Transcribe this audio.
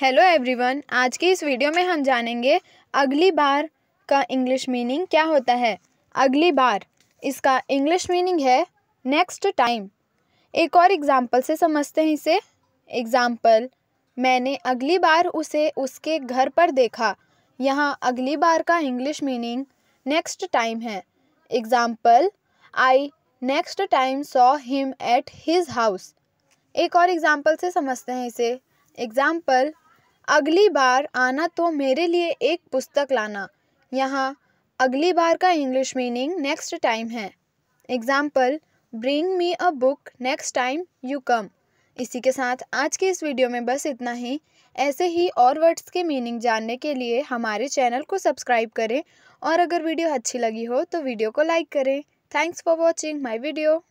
hello everyone आज की इस वीडियो में हम जानेंगे अगली बार का इंग्लिश मीनिंग क्या होता है अगली बार इसका इंग्लिश मीनिंग है नेक्स्ट टाइम एक और एग्ज़ाम्पल से समझते हैं इसे एग्ज़ाम्पल मैंने अगली बार उसे उसके घर पर देखा यहाँ अगली बार का इंग्लिश मीनिंग नेक्स्ट टाइम है example I next time saw him at his house एक और एग्ज़ाम्पल से समझते हैं इसे एग्ज़ाम्पल अगली बार आना तो मेरे लिए एक पुस्तक लाना यहाँ अगली बार का इंग्लिश मीनिंग नेक्स्ट टाइम है example bring me a book next time you come इसी के साथ आज के इस वीडियो में बस इतना ही ऐसे ही और वर्ड्स के मीनिंग जानने के लिए हमारे चैनल को सब्सक्राइब करें और अगर वीडियो अच्छी लगी हो तो वीडियो को लाइक करें thanks for watching my video